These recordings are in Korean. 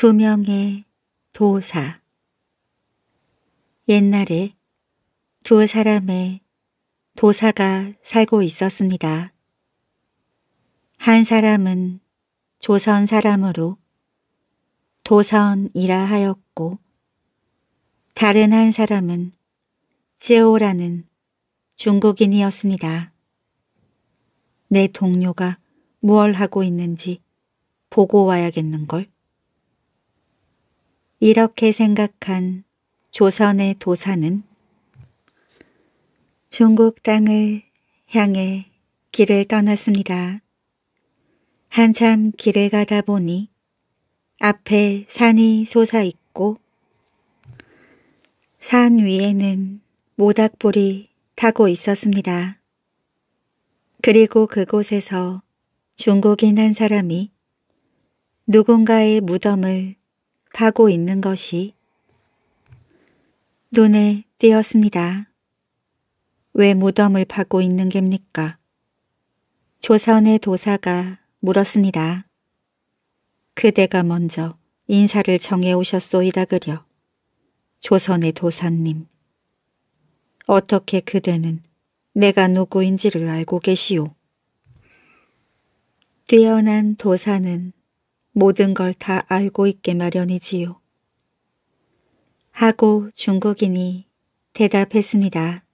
두 명의 도사 옛날에 두 사람의 도사가 살고 있었습니다. 한 사람은 조선 사람으로 도선이라 하였고 다른 한 사람은 제오라는 중국인이었습니다. 내 동료가 무얼 하고 있는지 보고 와야겠는걸. 이렇게 생각한 조선의 도사는 중국 땅을 향해 길을 떠났습니다. 한참 길을 가다 보니 앞에 산이 솟아있고 산 위에는 모닥불이 타고 있었습니다. 그리고 그곳에서 중국인 한 사람이 누군가의 무덤을 파고 있는 것이 눈에 띄었습니다. 왜 무덤을 파고 있는 겝니까? 조선의 도사가 물었습니다. 그대가 먼저 인사를 정해 오셨소이다 그려. 조선의 도사님. 어떻게 그대는 내가 누구인지를 알고 계시오. 뛰어난 도사는 모든 걸 다 알고 있게 마련이지요. 하고 중국인이 대답했습니다.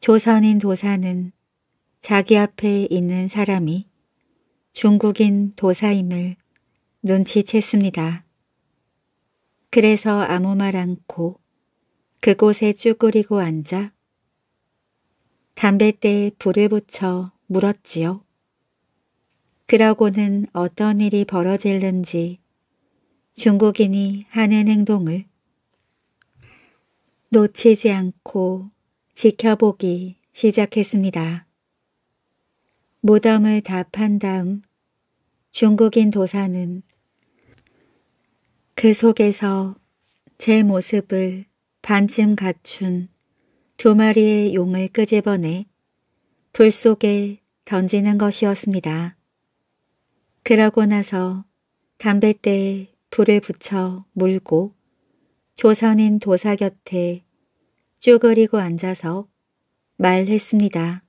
조선인 도사는 자기 앞에 있는 사람이 중국인 도사임을 눈치챘습니다. 그래서 아무 말 않고 그곳에 쭈그리고 앉아 담뱃대에 불을 붙여 물었지요. 그러고는 어떤 일이 벌어질는지 중국인이 하는 행동을 놓치지 않고 지켜보기 시작했습니다. 무덤을 다 판 다음 중국인 도사는 그 속에서 제 모습을 반쯤 갖춘 두 마리의 용을 끄집어내 불 속에 던지는 것이었습니다. 그러고 나서 담뱃대에 불을 붙여 물고 조선인 도사 곁에 쭈그리고 앉아서 말했습니다.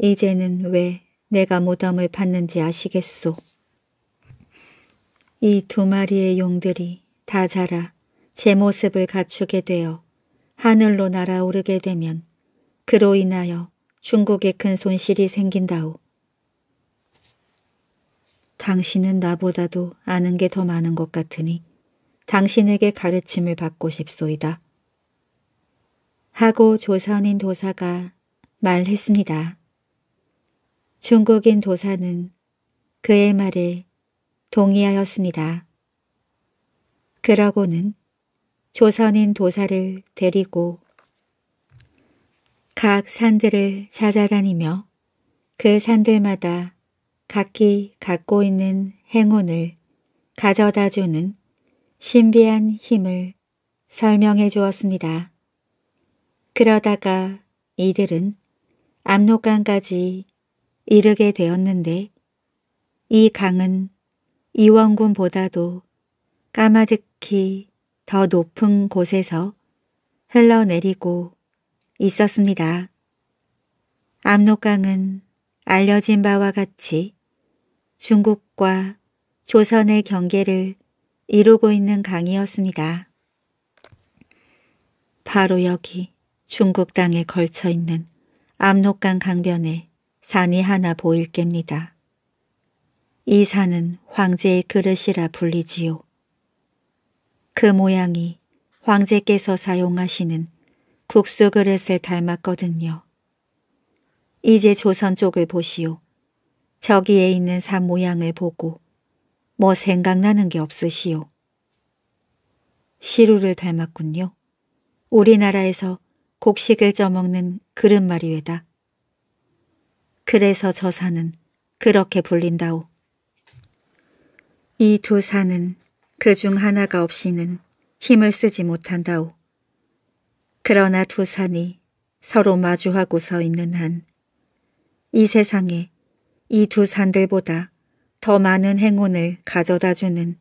이제는 왜 내가 무덤을 받는지 아시겠소. 이 두 마리의 용들이 다 자라 제 모습을 갖추게 되어 하늘로 날아오르게 되면 그로 인하여 중국에 큰 손실이 생긴다오. 당신은 나보다도 아는 게 더 많은 것 같으니 당신에게 가르침을 받고 싶소이다. 하고 조선인 도사가 말했습니다. 중국인 도사는 그의 말에 동의하였습니다. 그러고는 조선인 도사를 데리고 각 산들을 찾아다니며 그 산들마다 각기 갖고 있는 행운을 가져다주는 신비한 힘을 설명해 주었습니다. 그러다가 이들은 압록강까지 이르게 되었는데 이 강은 이원군보다도 까마득히 더 높은 곳에서 흘러내리고 있었습니다. 압록강은 알려진 바와 같이 중국과 조선의 경계를 이루고 있는 강이었습니다. 바로 여기 중국 땅에 걸쳐 있는 압록강 강변에 산이 하나 보일 겝니다. 이 산은 황제의 그릇이라 불리지요. 그 모양이 황제께서 사용하시는 국수 그릇을 닮았거든요. 이제 조선 쪽을 보시오. 저기에 있는 산 모양을 보고 뭐 생각나는 게 없으시오. 시루를 닮았군요. 우리나라에서 곡식을 쪄먹는 그릇말이외다. 그래서 저 산은 그렇게 불린다오. 이 두 산은 그 중 하나가 없이는 힘을 쓰지 못한다오. 그러나 두 산이 서로 마주하고 서 있는 한 이 세상에 이두 산들보다 더 많은 행운을 가져다 주는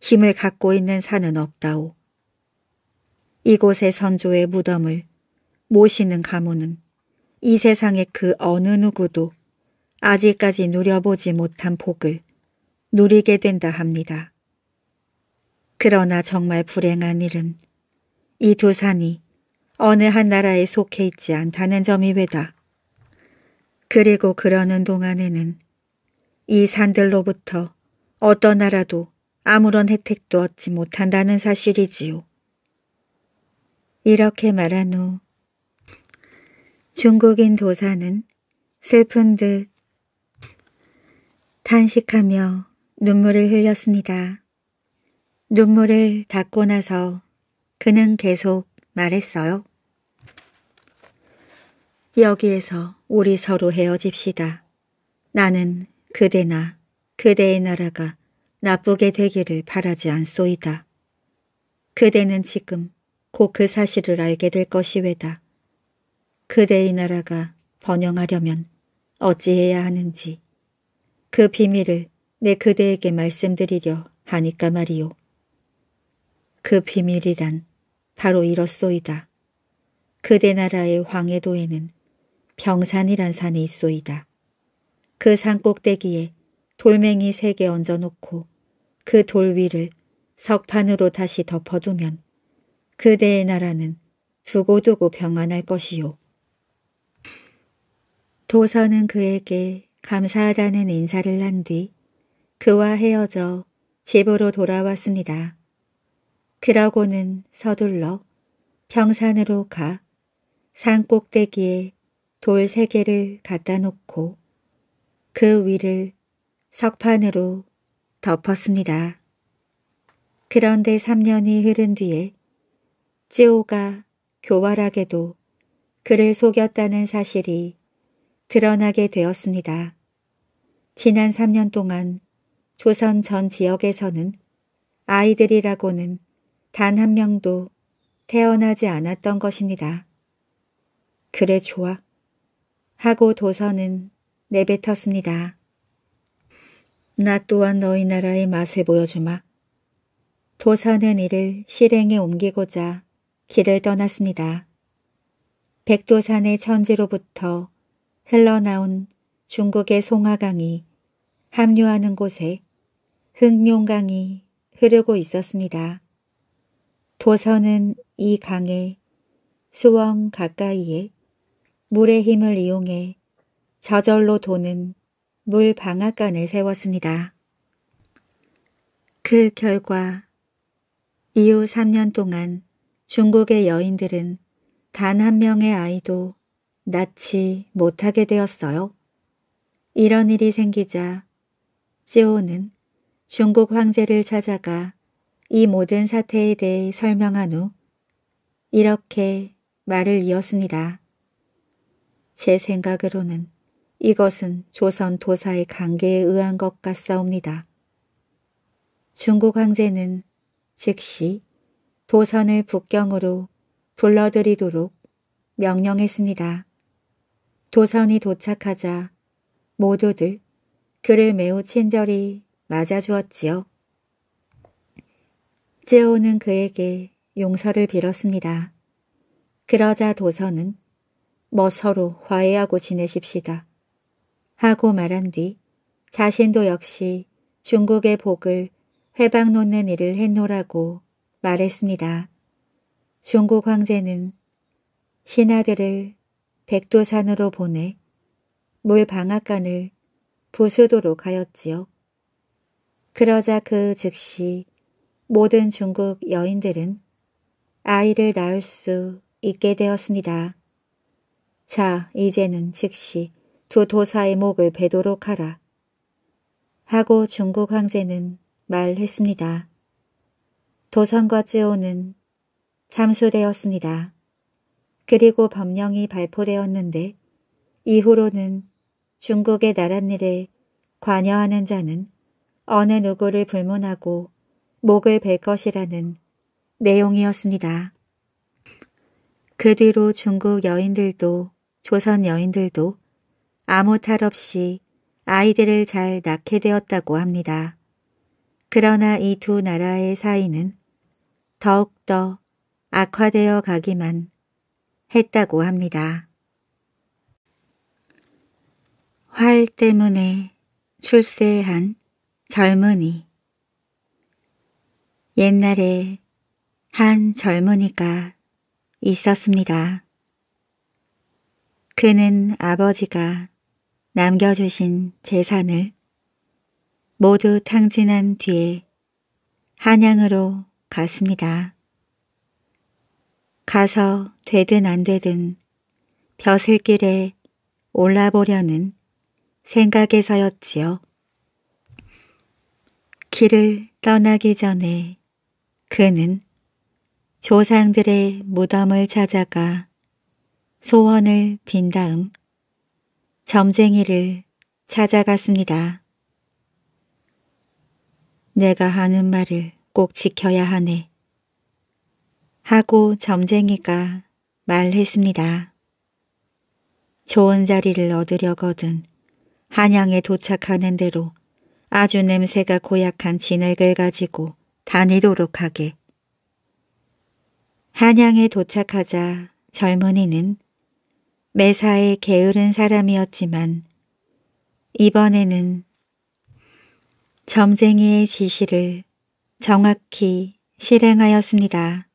힘을 갖고 있는 산은 없다오. 이곳의 선조의 무덤을 모시는 가문은 이 세상의 그 어느 누구도 아직까지 누려보지 못한 복을 누리게 된다 합니다. 그러나 정말 불행한 일은 이 두 산이 어느 한 나라에 속해 있지 않다는 점이 왜다. 그리고 그러는 동안에는 이 산들로부터 어떤 나라도 아무런 혜택도 얻지 못한다는 사실이지요. 이렇게 말한 후 중국인 도사는 슬픈 듯 탄식하며 눈물을 흘렸습니다. 눈물을 닦고 나서 그는 계속 말했어요. 여기에서 우리 서로 헤어집시다. 나는 그대나 그대의 나라가 나쁘게 되기를 바라지 않소이다. 그대는 지금 곧 그 사실을 알게 될 것이외다. 그대의 나라가 번영하려면 어찌해야 하는지 그 비밀을 내 그대에게 말씀드리려 하니까 말이오. 그 비밀이란 바로 이렇소이다. 그대 나라의 황해도에는 병산이란 산이 있소이다. 그 산 꼭대기에 돌멩이 세 개 얹어놓고 그 돌 위를 석판으로 다시 덮어두면 그대의 나라는 두고두고 병안할 것이요. 도서는 그에게 감사하다는 인사를 한 뒤 그와 헤어져 집으로 돌아왔습니다. 그러고는 서둘러 병산으로가 산 꼭대기에 돌세 개를 갖다 놓고 그 위를 석판으로 덮었습니다. 그런데 3년이 흐른 뒤에 찌오가 교활하게도 그를 속였다는 사실이 드러나게 되었습니다. 지난 3년 동안 조선 전 지역에서는 아이들이라고는 단 한 명도 태어나지 않았던 것입니다. 그래 좋아. 하고 도선은 내뱉었습니다. 나 또한 너희 나라의 맛을 보여주마. 도선은 이를 실행에 옮기고자 길을 떠났습니다. 백도산의 천지로부터 흘러나온 중국의 송화강이 합류하는 곳에 흑룡강이 흐르고 있었습니다. 도선은 이강에 수원 가까이에 물의 힘을 이용해 저절로 도는 물 방앗간을 세웠습니다. 그 결과 이후 3년 동안 중국의 여인들은 단 한 명의 아이도 낳지 못하게 되었어요. 이런 일이 생기자 찌오는 중국 황제를 찾아가 이 모든 사태에 대해 설명한 후 이렇게 말을 이었습니다. 제 생각으로는 이것은 조선 도사의 관계에 의한 것 같사옵니다. 중국 황제는 즉시 도선을 북경으로 불러들이도록 명령했습니다. 도선이 도착하자 모두들 그를 매우 친절히 맞아주었지요. 제오는 그에게 용서를 빌었습니다. 그러자 도선은 뭐 서로 화해하고 지내십시다. 하고 말한 뒤 자신도 역시 중국의 복을 회방 놓는 일을 했노라고 말했습니다. 중국 황제는 신하들을 백두산으로 보내 물방앗간을 부수도록 하였지요. 그러자 그 즉시 모든 중국 여인들은 아이를 낳을 수 있게 되었습니다. 자, 이제는 즉시 두 도사의 목을 베도록 하라. 하고 중국 황제는 말했습니다. 도선과 쯔오는 잠수되었습니다. 그리고 법령이 발포되었는데 이후로는 중국의 나랏일에 관여하는 자는 어느 누구를 불문하고 목을 벨 것이라는 내용이었습니다. 그 뒤로 중국 여인들도 조선 여인들도 아무 탈 없이 아이들을 잘 낳게 되었다고 합니다. 그러나 이 두 나라의 사이는 더욱더 악화되어 가기만 했다고 합니다. 활 때문에 출세한 젊은이 옛날에 한 젊은이가 있었습니다. 그는 아버지가 남겨주신 재산을 모두 탕진한 뒤에 한양으로 갔습니다. 가서 되든 안 되든 벼슬길에 올라보려는 생각에서였지요. 길을 떠나기 전에 그는 조상들의 무덤을 찾아가 소원을 빈 다음 점쟁이를 찾아갔습니다. 내가 하는 말을 꼭 지켜야 하네. 하고 점쟁이가 말했습니다. 좋은 자리를 얻으려거든 한양에 도착하는 대로 아주 냄새가 고약한 진흙을 가지고 다니도록 하게. 한양에 도착하자 젊은이는 매사에 게으른 사람이었지만 이번에는 점쟁이의 지시를 정확히 실행하였습니다.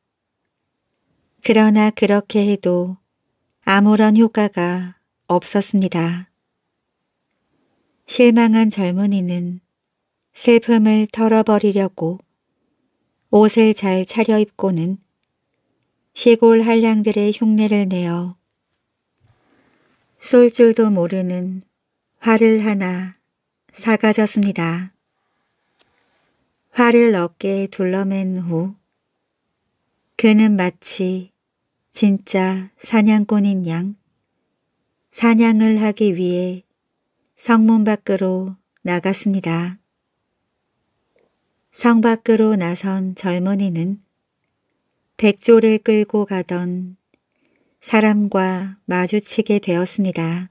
그러나 그렇게 해도 아무런 효과가 없었습니다. 실망한 젊은이는 슬픔을 털어버리려고 옷을 잘 차려입고는 시골 한량들의 흉내를 내어 쏠 줄도 모르는 화를 하나 사가졌습니다. 화를 어깨에 둘러맨 후 그는 마치 진짜 사냥꾼인 양 사냥을 하기 위해 성문 밖으로 나갔습니다. 성 밖으로 나선 젊은이는 백조를 끌고 가던 사람과 마주치게 되었습니다.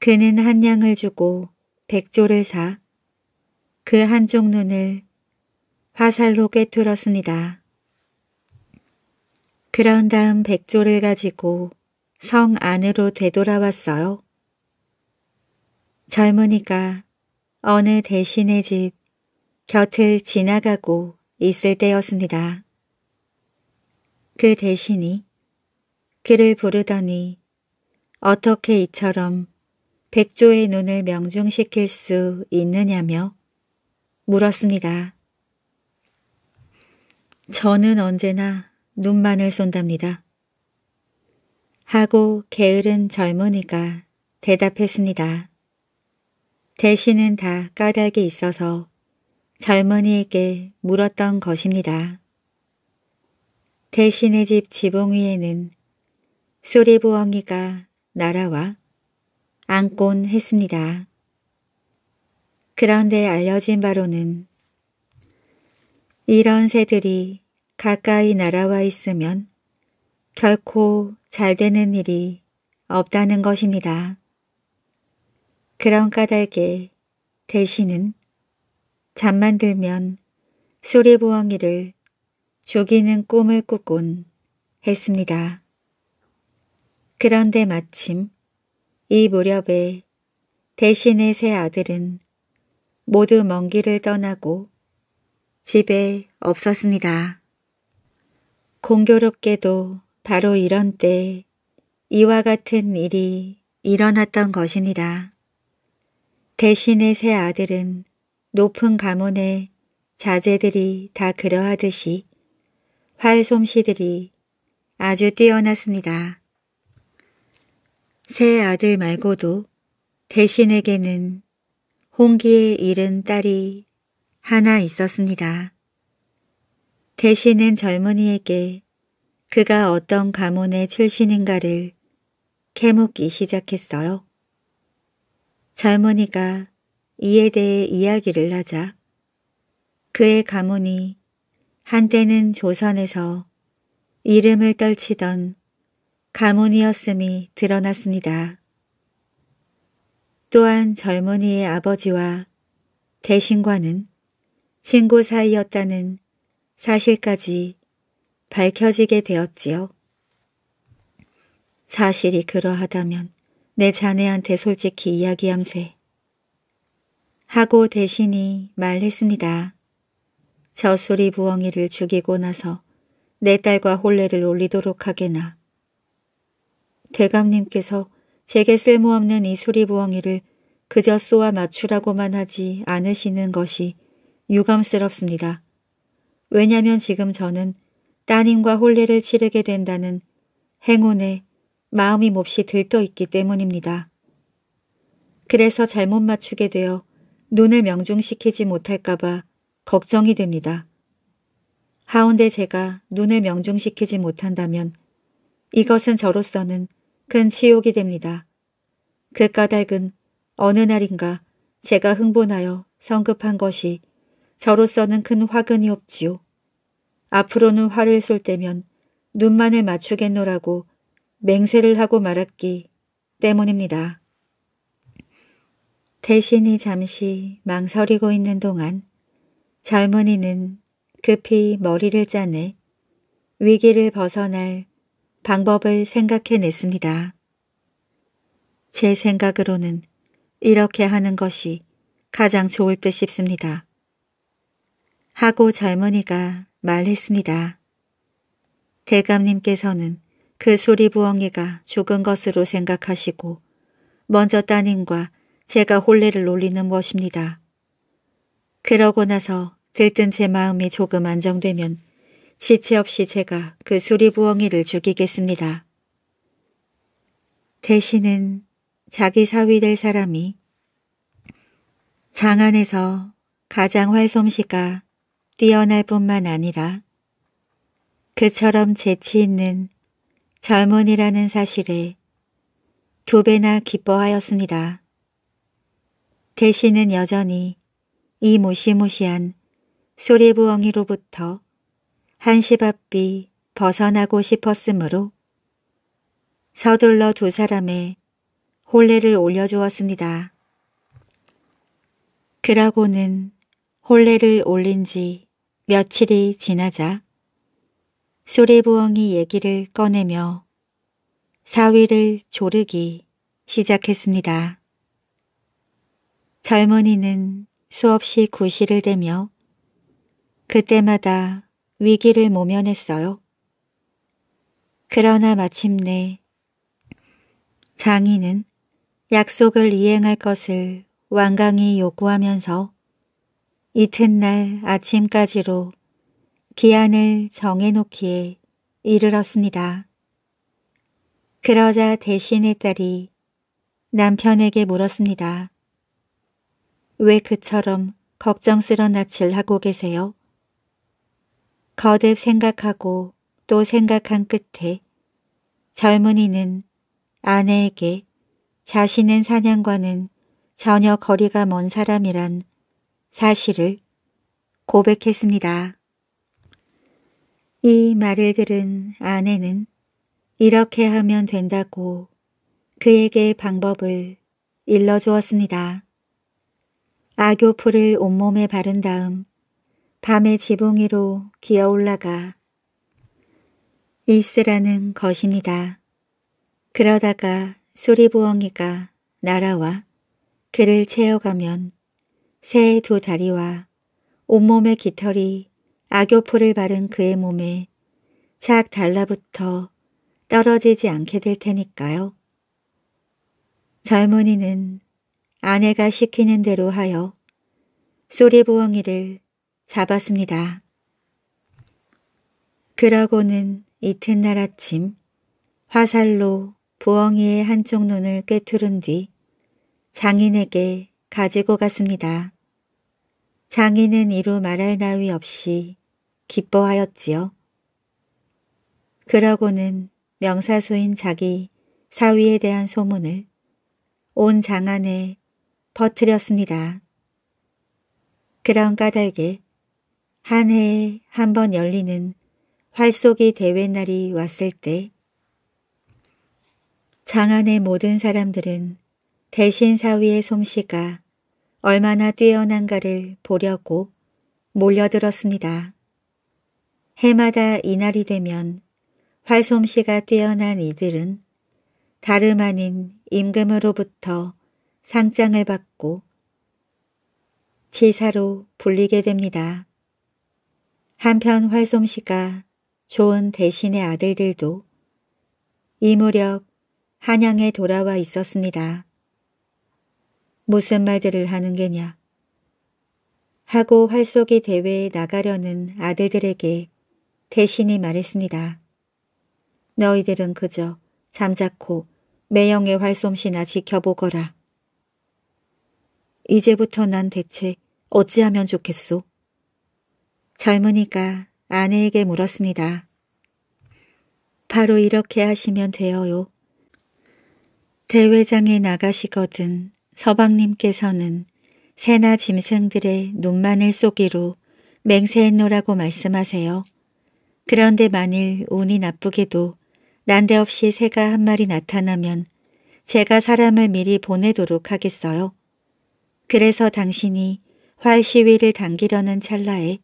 그는 한 양을 주고 백조를 사 그 한쪽 눈을 화살로 꿰뚫었습니다. 그런 다음 백조를 가지고 성 안으로 되돌아왔어요. 젊은이가 어느 대신의 집 곁을 지나가고 있을 때였습니다. 그 대신이 그를 부르더니 어떻게 이처럼 백조의 눈을 명중시킬 수 있느냐며 물었습니다. 저는 언제나 눈만을 쏜답니다. 하고 게으른 젊은이가 대답했습니다. 대신은 다 까닭이 있어서 젊은이에게 물었던 것입니다. 대신의 집 지붕 위에는 소리부엉이가 날아와 안곤 했습니다. 그런데 알려진 바로는 이런 새들이 가까이 날아와 있으면 결코 잘 되는 일이 없다는 것입니다. 그런 까닭에 대신은 잠만 들면 소리부엉이를 죽이는 꿈을 꾸곤 했습니다. 그런데 마침 이 무렵에 대신의 세 아들은 모두 먼 길을 떠나고 집에 없었습니다. 공교롭게도 바로 이런 때 이와 같은 일이 일어났던 것입니다. 대신의 세 아들은 높은 가문의 자제들이 다 그러하듯이 활솜씨들이 아주 뛰어났습니다. 세 아들 말고도 대신에게는 홍기에 잃은 딸이 하나 있었습니다. 대신은 젊은이에게 그가 어떤 가문의 출신인가를 캐묻기 시작했어요. 젊은이가 이에 대해 이야기를 하자 그의 가문이 한때는 조선에서 이름을 떨치던 가문이었음이 드러났습니다. 또한 젊은이의 아버지와 대신과는 친구 사이였다는 사실까지 밝혀지게 되었지요. 사실이 그러하다면 내 자네한테 솔직히 이야기함세. 하고 대신이 말했습니다. 저 수리 부엉이를 죽이고 나서 내 딸과 혼례를 올리도록 하게나. 대감님께서 제게 쓸모없는 이 수리부엉이를 그저 쏘아 맞추라고만 하지 않으시는 것이 유감스럽습니다. 왜냐면 지금 저는 따님과 혼례를 치르게 된다는 행운에 마음이 몹시 들떠있기 때문입니다. 그래서 잘못 맞추게 되어 눈을 명중시키지 못할까봐 걱정이 됩니다. 하운데 제가 눈을 명중시키지 못한다면 이것은 저로서는 큰 치욕이 됩니다. 그 까닭은 어느 날인가 제가 흥분하여 성급한 것이 저로서는 큰 화근이 없지요. 앞으로는 화를 쏠 때면 눈만을 맞추겠노라고 맹세를 하고 말았기 때문입니다. 대신이 잠시 망설이고 있는 동안 젊은이는 급히 머리를 짜내 위기를 벗어날 방법을 생각해냈습니다. 제 생각으로는 이렇게 하는 것이 가장 좋을 듯 싶습니다. 하고 젊은이가 말했습니다. 대감님께서는 그 수리부엉이가 죽은 것으로 생각하시고 먼저 따님과 제가 혼례를 올리는 것입니다. 그러고 나서 들뜬 제 마음이 조금 안정되면 지체 없이 제가 그 수리부엉이를 죽이겠습니다. 대신은 자기 사위 될 사람이 장안에서 가장 활솜씨가 뛰어날 뿐만 아니라 그처럼 재치 있는 젊은이라는 사실에 두 배나 기뻐하였습니다. 대신은 여전히 이 무시무시한 소리부엉이로부터 한시 바삐 벗어나고 싶었으므로 서둘러 두 사람의 홀레를 올려주었습니다. 그러고는 홀레를 올린 지 며칠이 지나자 수리부엉이 얘기를 꺼내며 사위를 조르기 시작했습니다. 젊은이는 수없이 구실을 대며 그때마다 위기를 모면했어요. 그러나 마침내 장인은 약속을 이행할 것을 완강히 요구하면서 이튿날 아침까지로 기한을 정해놓기에 이르렀습니다. 그러자 대신의 딸이 남편에게 물었습니다. 왜 그처럼 걱정스런 낯을 하고 계세요? 거듭 생각하고 또 생각한 끝에 젊은이는 아내에게 자신은 사냥과는 전혀 거리가 먼 사람이란 사실을 고백했습니다. 이 말을 들은 아내는 이렇게 하면 된다고 그에게 방법을 일러주었습니다. 악교풀을 온몸에 바른 다음 밤의 지붕위로 기어 올라가 있으라는 것이니다. 그러다가 수리부엉이가 날아와 그를 채워가면 새의 두 다리와 온몸의 깃털이 악교포를 바른 그의 몸에 착 달라붙어 떨어지지 않게 될 테니까요. 젊은이는 아내가 시키는 대로 하여 소리부엉이를 잡았습니다. 그러고는 이튿날 아침 화살로 부엉이의 한쪽 눈을 깨투른 뒤 장인에게 가지고 갔습니다. 장인은 이루 말할 나위 없이 기뻐하였지요. 그러고는 명사수인 자기 사위에 대한 소문을 온 장안에 퍼뜨렸습니다. 그런 까닭에 한 해에 한 번 열리는 활쏘기 대회날이 왔을 때 장안의 모든 사람들은 대신 사위의 솜씨가 얼마나 뛰어난가를 보려고 몰려들었습니다. 해마다 이날이 되면 활솜씨가 뛰어난 이들은 다름 아닌 임금으로부터 상장을 받고 지사로 불리게 됩니다. 한편 활솜씨가 좋은 대신의 아들들도 이 무렵 한양에 돌아와 있었습니다. 무슨 말들을 하는 게냐 하고 활쏘기 대회에 나가려는 아들들에게 대신이 말했습니다. 너희들은 그저 잠자코 매형의 활솜씨나 지켜보거라. 이제부터 난 대체 어찌하면 좋겠소? 젊으니까 아내에게 물었습니다. 바로 이렇게 하시면 되어요. 대회장에 나가시거든 서방님께서는 새나 짐승들의 눈만을 쏘기로 맹세했노라고 말씀하세요. 그런데 만일 운이 나쁘게도 난데없이 새가 한 마리 나타나면 제가 사람을 미리 보내도록 하겠어요. 그래서 당신이 활 시위를 당기려는 찰나에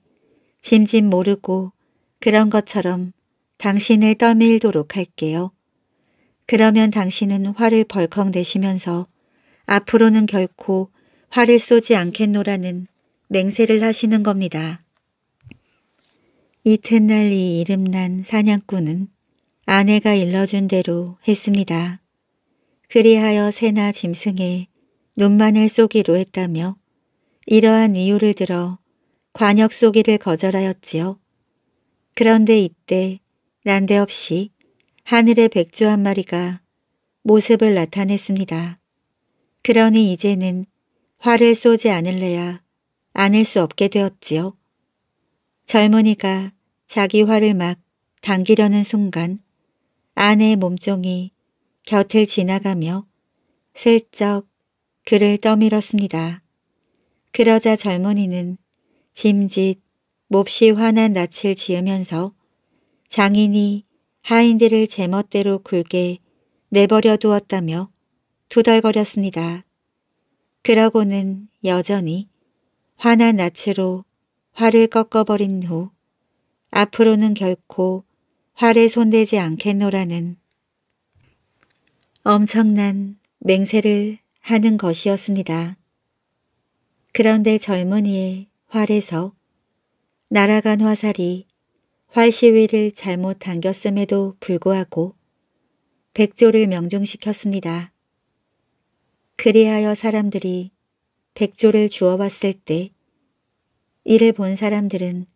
짐짓 모르고 그런 것처럼 당신을 떠밀도록 할게요. 그러면 당신은 화를 벌컥 내시면서 앞으로는 결코 화를 쏘지 않겠노라는 맹세를 하시는 겁니다. 이튿날 이 이름난 사냥꾼은 아내가 일러준 대로 했습니다. 그리하여 새나 짐승에 눈만을 쏘기로 했다며 이러한 이유를 들어 관역 속이를 거절하였지요. 그런데 이때 난데없이 하늘의 백조 한 마리가 모습을 나타냈습니다. 그러니 이제는 화를 쏘지 않을래야 안을 수 없게 되었지요. 젊은이가 자기 화를 막 당기려는 순간 아내의 몸종이 곁을 지나가며 슬쩍 그를 떠밀었습니다. 그러자 젊은이는 짐짓 몹시 화난 낯을 지으면서 장인이 하인들을 제멋대로 굴게 내버려 두었다며 투덜거렸습니다. 그러고는 여전히 화난 낯으로 화를 꺾어버린 후 앞으로는 결코 활에 손대지 않겠노라는 엄청난 맹세를 하는 것이었습니다. 그런데 젊은이의 활에서 날아간 화살이 활시위를 잘못 당겼음에도 불구하고 백조를 명중시켰습니다. 그리하여 사람들이 백조를 주워봤을 때 이를 본 사람들은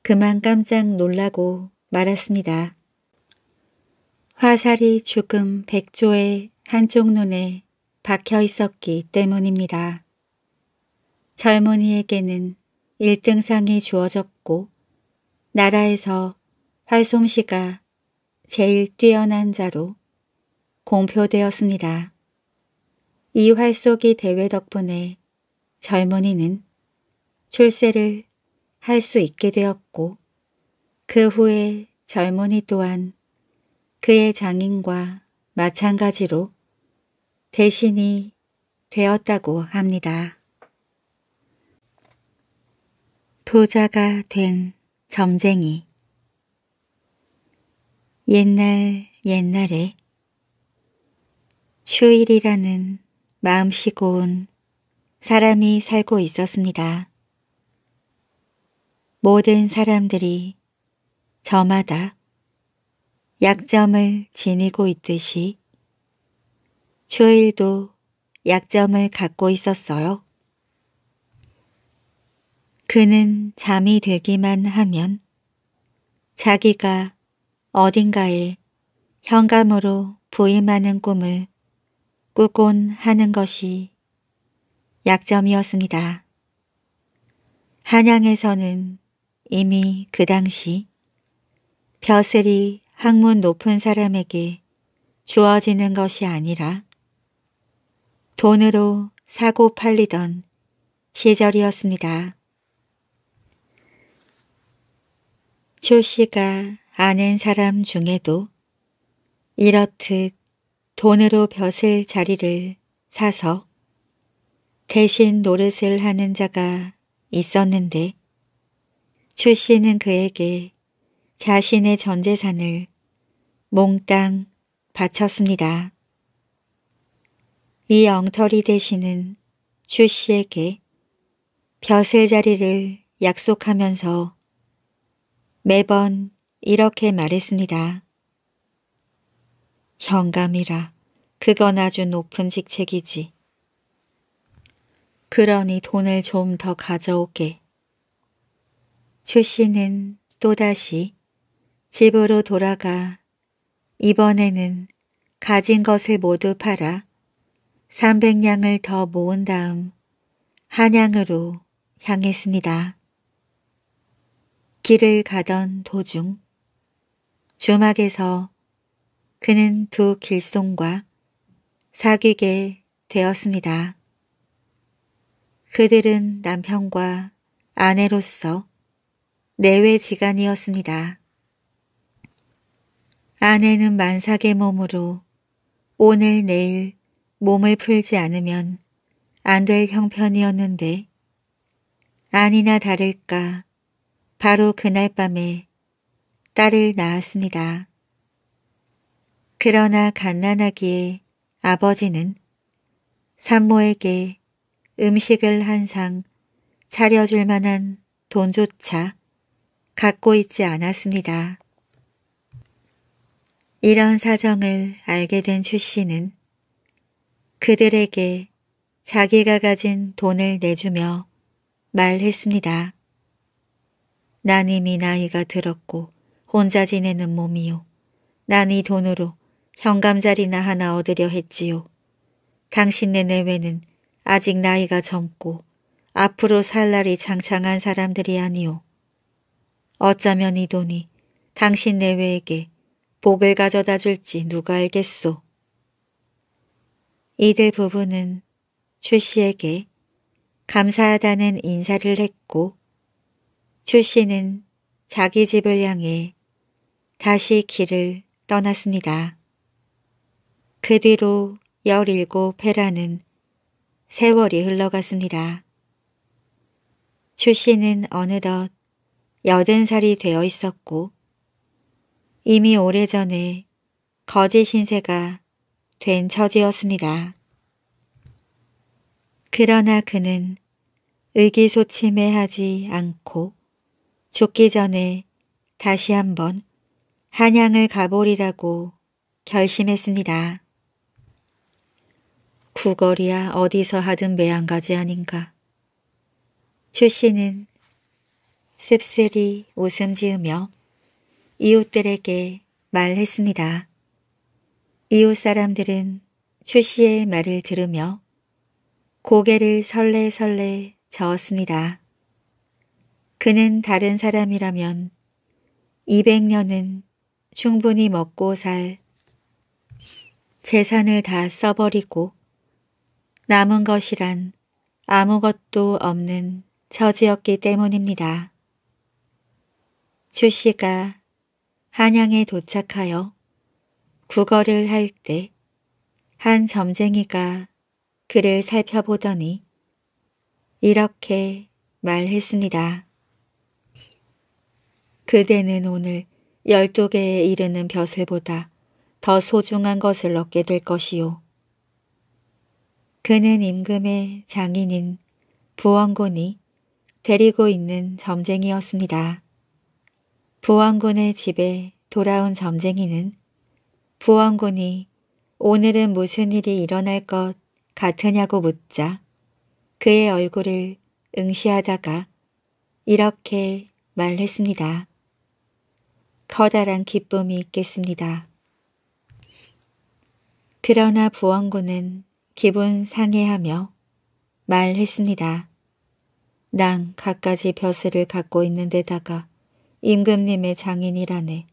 그만 깜짝 놀라고 말았습니다. 화살이 죽음 백조의 한쪽 눈에 박혀 있었기 때문입니다. 젊은이에게는 1등상이 주어졌고 나라에서 활솜씨가 제일 뛰어난 자로 공표되었습니다. 이 활쏘기 대회 덕분에 젊은이는 출세를 할 수 있게 되었고 그 후에 젊은이 또한 그의 장인과 마찬가지로 대신이 되었다고 합니다. 부자가 된 점쟁이 옛날 옛날에 슈일이라는 마음씨 고운 사람이 살고 있었습니다. 모든 사람들이 저마다 약점을 지니고 있듯이 슈일도 약점을 갖고 있었어요. 그는 잠이 들기만 하면 자기가 어딘가에 현감으로 부임하는 꿈을 꾸곤 하는 것이 약점이었습니다. 한양에서는 이미 그 당시 벼슬이 학문 높은 사람에게 주어지는 것이 아니라 돈으로 사고 팔리던 시절이었습니다. 조 씨가 아는 사람 중에도 이렇듯 돈으로 벼슬 자리를 사서 대신 노릇을 하는 자가 있었는데 주 씨는 그에게 자신의 전재산을 몽땅 바쳤습니다. 이 엉터리 대신은 주 씨에게 벼슬 자리를 약속하면서 매번 이렇게 말했습니다. 영감이라 그건 아주 높은 직책이지. 그러니 돈을 좀 더 가져오게. 출신은 또다시 집으로 돌아가 이번에는 가진 것을 모두 팔아 300냥을 더 모은 다음 한양으로 향했습니다. 길을 가던 도중 주막에서 그는 두 길송과 사귀게 되었습니다. 그들은 남편과 아내로서 내외지간이었습니다. 아내는 만삭의 몸으로 오늘 내일 몸을 풀지 않으면 안 될 형편이었는데 아니나 다를까 바로 그날 밤에 딸을 낳았습니다. 그러나 갓난아기에 아버지는 산모에게 음식을 한 상 차려줄 만한 돈조차 갖고 있지 않았습니다. 이런 사정을 알게 된 출씨는 그들에게 자기가 가진 돈을 내주며 말했습니다. 난 이미 나이가 들었고 혼자 지내는 몸이요. 난 이 돈으로 현감자리나 하나 얻으려 했지요. 당신네 내외는 아직 나이가 젊고 앞으로 살 날이 장창한 사람들이 아니오. 어쩌면 이 돈이 당신 내외에게 복을 가져다 줄지 누가 알겠소. 이들 부부는 출 씨에게 감사하다는 인사를 했고 출 씨는 자기 집을 향해 다시 길을 떠났습니다. 그 뒤로 열일곱 해라는 세월이 흘러갔습니다. 출 씨는 어느덧 여든 살이 되어 있었고 이미 오래전에 거짓 신세가 된 처지였습니다. 그러나 그는 의기소침해하지 않고 죽기 전에 다시 한번 한양을 가보리라고 결심했습니다. 구거리야 어디서 하든 매한가지 아닌가. 주 씨는 씁쓸히 웃음 지으며 이웃들에게 말했습니다. 이웃 사람들은 출 씨의 말을 들으며 고개를 설레설레 저었습니다. 그는 다른 사람이라면 200년은 충분히 먹고 살 재산을 다 써버리고 남은 것이란 아무것도 없는 처지였기 때문입니다. 주 씨가 한양에 도착하여 구걸을 할때 한 점쟁이가 그를 살펴보더니 이렇게 말했습니다. 그대는 오늘 열두 개에 이르는 벼슬보다 더 소중한 것을 얻게 될 것이요. 그는 임금의 장인인 부원군이 데리고 있는 점쟁이였습니다. 부원군의 집에 돌아온 점쟁이는 부원군이 오늘은 무슨 일이 일어날 것 같으냐고 묻자 그의 얼굴을 응시하다가 이렇게 말했습니다. 커다란 기쁨이 있겠습니다. 그러나 부원군은 기분 상해하며 말했습니다. 난 갖가지 벼슬을 갖고 있는 데다가 임금님의 장인이라네.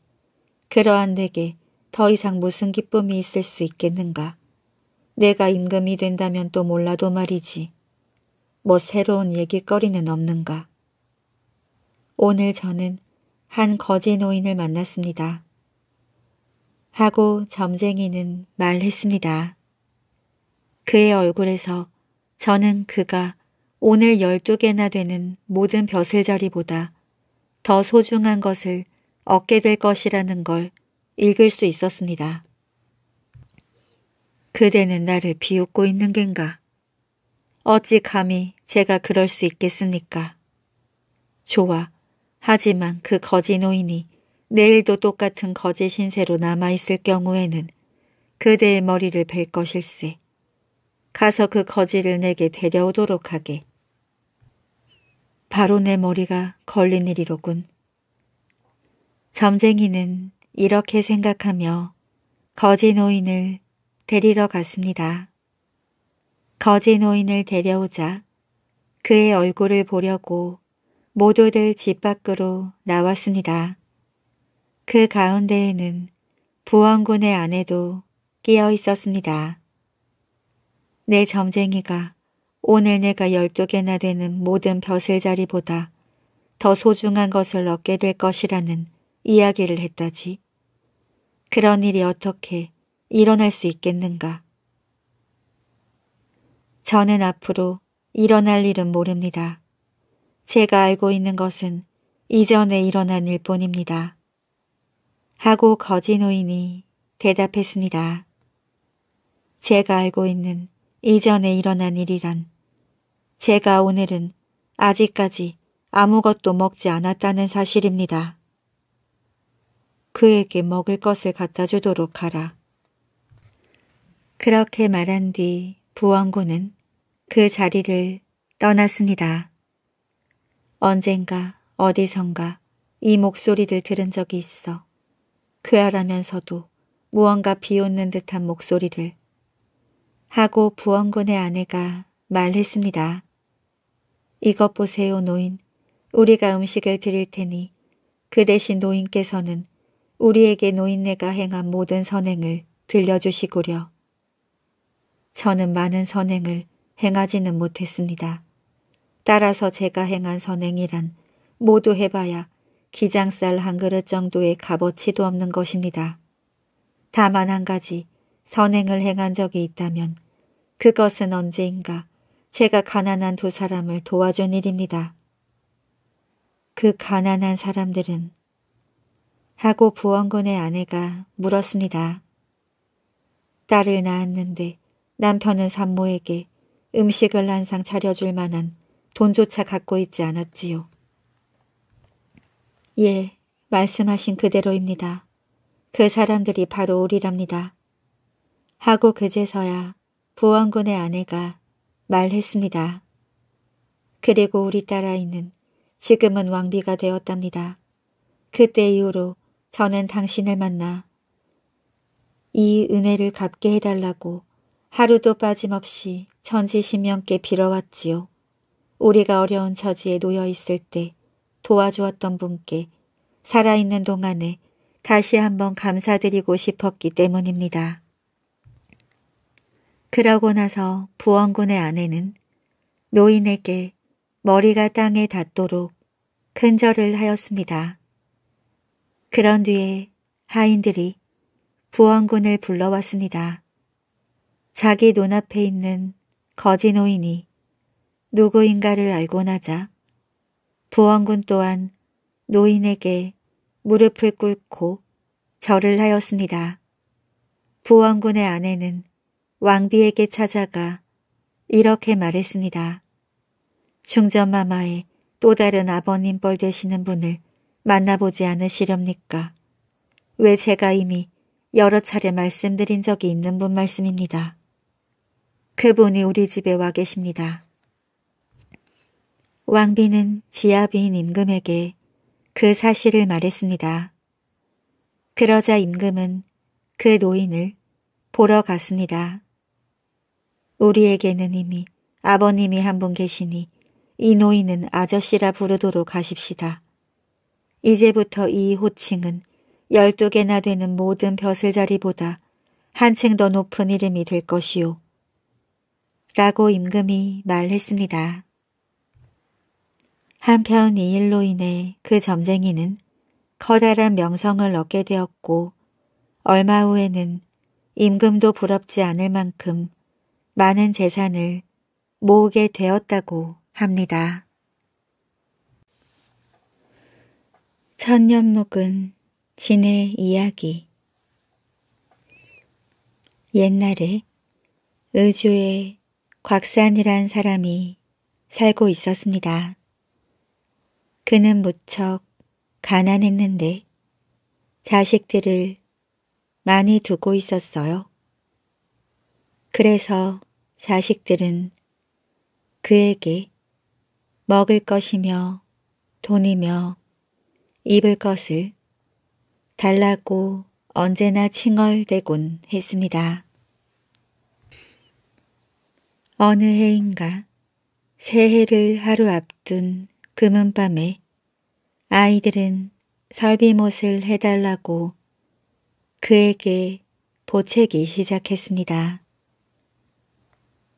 그러한 내게 더 이상 무슨 기쁨이 있을 수 있겠는가. 내가 임금이 된다면 또 몰라도 말이지. 뭐 새로운 얘기거리는 없는가. 오늘 저는 한 거제 노인을 만났습니다. 하고 점쟁이는 말했습니다. 그의 얼굴에서 저는 그가 오늘 12개나 되는 모든 벼슬자리보다 더 소중한 것을 얻게 될 것이라는 걸 읽을 수 있었습니다. 그대는 나를 비웃고 있는 겐가? 어찌 감히 제가 그럴 수 있겠습니까? 좋아, 하지만 그 거지 노인이 내일도 똑같은 거지 신세로 남아있을 경우에는 그대의 머리를 벨 것일세. 가서 그 거지를 내게 데려오도록 하게. 바로 내 머리가 걸린 일이로군. 점쟁이는 이렇게 생각하며 거지 노인을 데리러 갔습니다. 거지 노인을 데려오자 그의 얼굴을 보려고 모두들 집 밖으로 나왔습니다. 그 가운데에는 부원군의 아내도 끼어 있었습니다. 내 점쟁이가 오늘 내가 열두 개나 되는 모든 벼슬 자리보다 더 소중한 것을 얻게 될 것이라는 이야기를 했다지. 그런 일이 어떻게 일어날 수 있겠는가. 저는 앞으로 일어날 일은 모릅니다. 제가 알고 있는 것은 이전에 일어난 일뿐입니다. 하고 거지 노인이 대답했습니다. 제가 알고 있는 이전에 일어난 일이란 제가 오늘은 아직까지 아무것도 먹지 않았다는 사실입니다. 그에게 먹을 것을 갖다 주도록 하라. 그렇게 말한 뒤부안군은그 자리를 떠났습니다. 언젠가 어디선가 이 목소리를 들은 적이 있어. 쾌활하면서도 무언가 비웃는 듯한 목소리를 하고 부원군의 아내가 말했습니다. 이것 보세요 노인. 우리가 음식을 드릴 테니 그 대신 노인께서는 우리에게 노인네가 행한 모든 선행을 들려주시고려. 저는 많은 선행을 행하지는 못했습니다. 따라서 제가 행한 선행이란 모두 해봐야 기장쌀 한 그릇 정도의 값어치도 없는 것입니다. 다만 한 가지 선행을 행한 적이 있다면 그것은 언제인가 제가 가난한 두 사람을 도와준 일입니다. 그 가난한 사람들은 하고 부원군의 아내가 물었습니다. 딸을 낳았는데 남편은 산모에게 음식을 한 상 차려줄 만한 돈조차 갖고 있지 않았지요. 예, 말씀하신 그대로입니다. 그 사람들이 바로 우리랍니다. 하고 그제서야 부원군의 아내가 말했습니다. 그리고 우리 딸아이는 지금은 왕비가 되었답니다. 그때 이후로 저는 당신을 만나 이 은혜를 갚게 해달라고 하루도 빠짐없이 전지신명께 빌어왔지요. 우리가 어려운 처지에 놓여 있을 때 도와주었던 분께 살아있는 동안에 다시 한번 감사드리고 싶었기 때문입니다. 그러고 나서 부원군의 아내는 노인에게 머리가 땅에 닿도록 큰절을 하였습니다. 그런 뒤에 하인들이 부원군을 불러왔습니다. 자기 눈앞에 있는 거지 노인이 누구인가를 알고 나자 부안군 또한 노인에게 무릎을 꿇고 절을 하였습니다. 부안군의 아내는 왕비에게 찾아가 이렇게 말했습니다. 충전마마의 또 다른 아버님 뻘 되시는 분을 만나보지 않으시렵니까? 왜 제가 이미 여러 차례 말씀드린 적이 있는 분 말씀입니다. 그분이 우리 집에 와 계십니다. 왕비는 지하비인 임금에게 그 사실을 말했습니다. 그러자 임금은 그 노인을 보러 갔습니다. 우리에게는 이미 아버님이 한 분 계시니 이 노인은 아저씨라 부르도록 하십시다. 이제부터 이 호칭은 열두 개나 되는 모든 벼슬 자리보다 한 층 더 높은 이름이 될 것이요. 라고 임금이 말했습니다. 한편 이 일로 인해 그 점쟁이는 커다란 명성을 얻게 되었고 얼마 후에는 임금도 부럽지 않을 만큼 많은 재산을 모으게 되었다고 합니다. 천년 묵은 진의 이야기 옛날에 의주에 곽산이란 사람이 살고 있었습니다. 그는 무척 가난했는데 자식들을 많이 두고 있었어요. 그래서 자식들은 그에게 먹을 것이며 돈이며 입을 것을 달라고 언제나 칭얼대곤 했습니다. 어느 해인가 새해를 하루 앞둔 금은 밤에 아이들은 설비못을 해달라고 그에게 보채기 시작했습니다.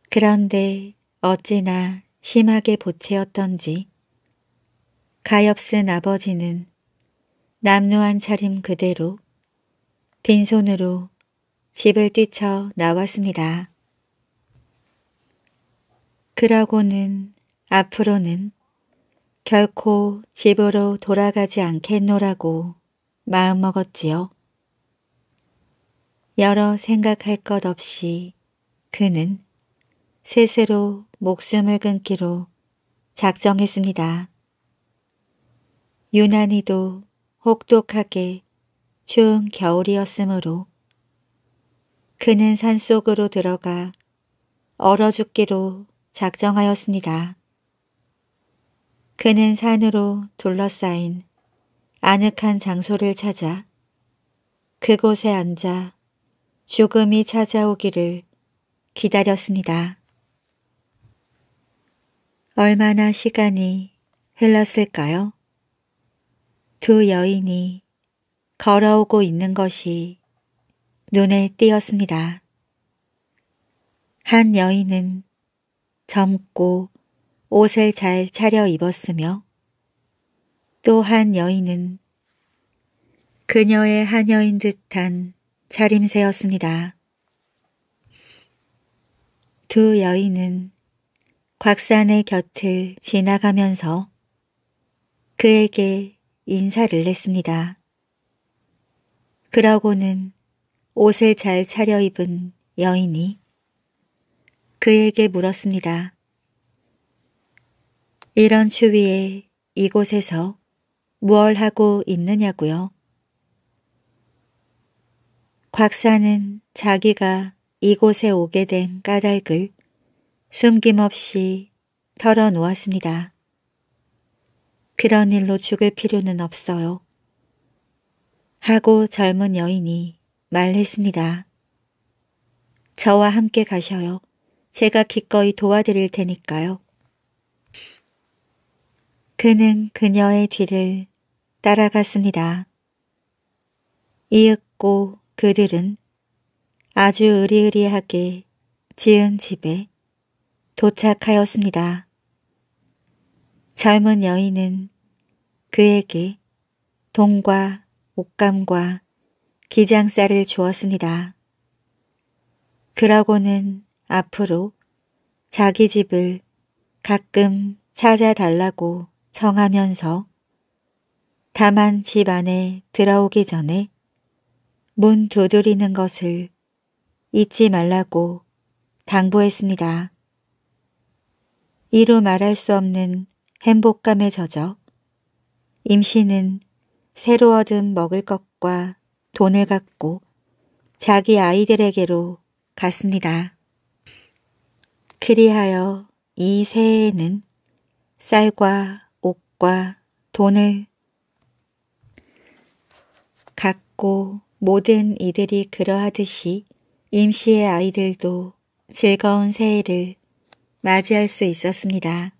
그런데 어찌나 심하게 보채었던지 가엾은 아버지는 남루한 차림 그대로 빈손으로 집을 뛰쳐 나왔습니다. 그러고는 앞으로는 결코 집으로 돌아가지 않겠노라고 마음먹었지요. 여러 생각할 것 없이 그는 스스로 목숨을 끊기로 작정했습니다. 유난히도 혹독하게 추운 겨울이었으므로 그는 산속으로 들어가 얼어 죽기로 작정하였습니다. 그는 산으로 둘러싸인 아늑한 장소를 찾아 그곳에 앉아 죽음이 찾아오기를 기다렸습니다. 얼마나 시간이 흘렀을까요? 두 여인이 걸어오고 있는 것이 눈에 띄었습니다. 한 여인은 젊고 옷을 잘 차려 입었으며 또 한 여인은 그녀의 하녀인 듯한 차림새였습니다. 두 여인은 곽산의 곁을 지나가면서 그에게 인사를 냈습니다. 그러고는 옷을 잘 차려입은 여인이 그에게 물었습니다. 이런 추위에 이곳에서 무얼 하고 있느냐고요. 곽사는 자기가 이곳에 오게 된 까닭을 숨김없이 털어놓았습니다. 그런 일로 죽을 필요는 없어요. 하고 젊은 여인이 말했습니다. 저와 함께 가셔요. 제가 기꺼이 도와드릴 테니까요. 그는 그녀의 뒤를 따라갔습니다. 이윽고 그들은 아주 으리으리하게 지은 집에 도착하였습니다. 젊은 여인은 그에게 돈과 옷감과 기장살을 주었습니다. 그러고는 앞으로 자기 집을 가끔 찾아달라고 정하면서 다만 집 안에 들어오기 전에 문 두드리는 것을 잊지 말라고 당부했습니다. 이루 말할 수 없는 행복감에 젖어 임신은 새로 얻은 먹을 것과 돈을 갖고 자기 아이들에게로 갔습니다. 그리하여 이 새해에는 쌀과 능과 돈을 갖고 모든 이들이 그러하듯이 임시의 아이들도 즐거운 새해를 맞이할 수 있었습니다.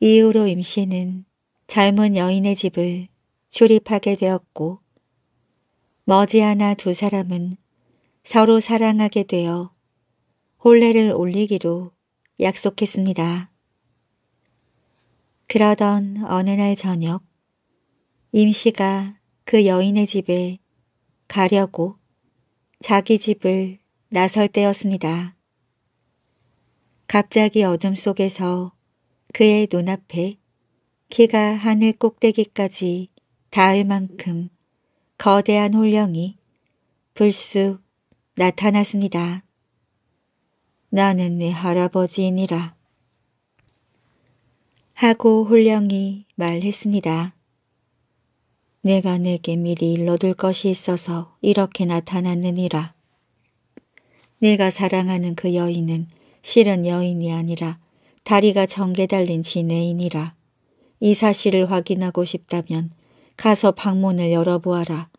이후로 임시는 젊은 여인의 집을 출입하게 되었고 머지않아 두 사람은 서로 사랑하게 되어 혼례를 올리기로 약속했습니다. 그러던 어느 날 저녁 임씨가 그 여인의 집에 가려고 자기 집을 나설 때였습니다. 갑자기 어둠 속에서 그의 눈앞에 키가 하늘 꼭대기까지 닿을 만큼 거대한 홀령이 불쑥 나타났습니다. 나는 네 할아버지이니라. 하고 홀령이 말했습니다. 내가 내게 미리 일러둘 것이 있어서 이렇게 나타났느니라. 내가 사랑하는 그 여인은 실은 여인이 아니라 다리가 정개 달린 지네인이라이 사실을 확인하고 싶다면 가서 방문을 열어보아라.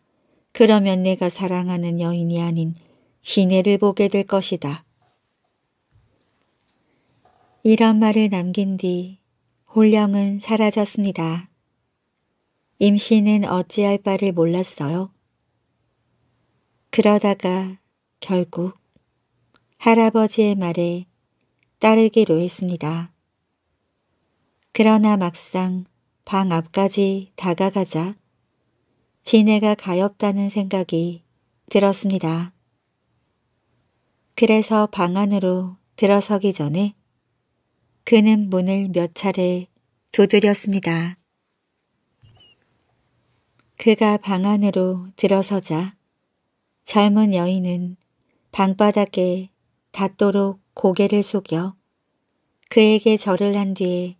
그러면 내가 사랑하는 여인이 아닌 지네를 보게 될 것이다. 이런 말을 남긴 뒤 혼령은 사라졌습니다. 임신은 어찌할 바를 몰랐어요. 그러다가 결국 할아버지의 말에 따르기로 했습니다. 그러나 막상 방 앞까지 다가가자 지네가 가엾다는 생각이 들었습니다. 그래서 방 안으로 들어서기 전에 그는 문을 몇 차례 두드렸습니다. 그가 방 안으로 들어서자 젊은 여인은 방바닥에 닿도록 고개를 숙여 그에게 절을 한 뒤에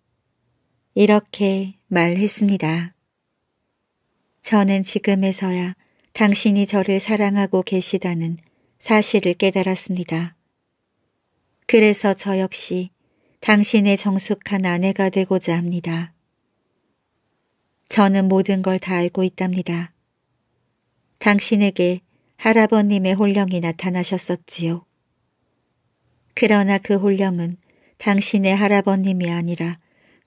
이렇게 말했습니다. 저는 지금에서야 당신이 저를 사랑하고 계시다는 사실을 깨달았습니다. 그래서 저 역시 당신의 정숙한 아내가 되고자 합니다. 저는 모든 걸 다 알고 있답니다. 당신에게 할아버님의 혼령이 나타나셨었지요. 그러나 그 혼령은 당신의 할아버님이 아니라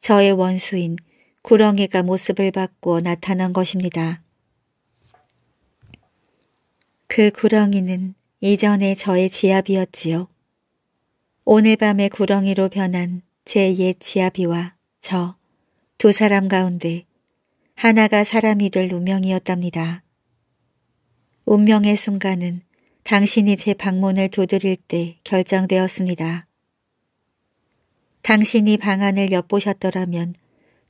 저의 원수인 구렁이가 모습을 바꾸어 나타난 것입니다. 그 구렁이는 이전에 저의 지압이었지요. 오늘 밤의 구렁이로 변한 제 옛 지아비와 저 두 사람 가운데 하나가 사람이 될 운명이었답니다. 운명의 순간은 당신이 제 방문을 두드릴 때 결정되었습니다. 당신이 방안을 엿보셨더라면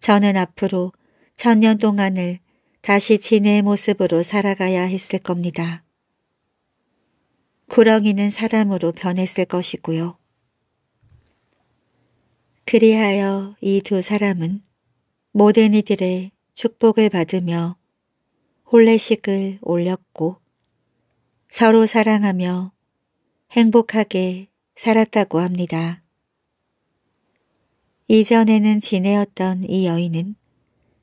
저는 앞으로 천 년 동안을 다시 진의 모습으로 살아가야 했을 겁니다. 구렁이는 사람으로 변했을 것이고요. 그리하여 이 두 사람은 모든 이들의 축복을 받으며 홀례식을 올렸고 서로 사랑하며 행복하게 살았다고 합니다. 이전에는 지내었던 이 여인은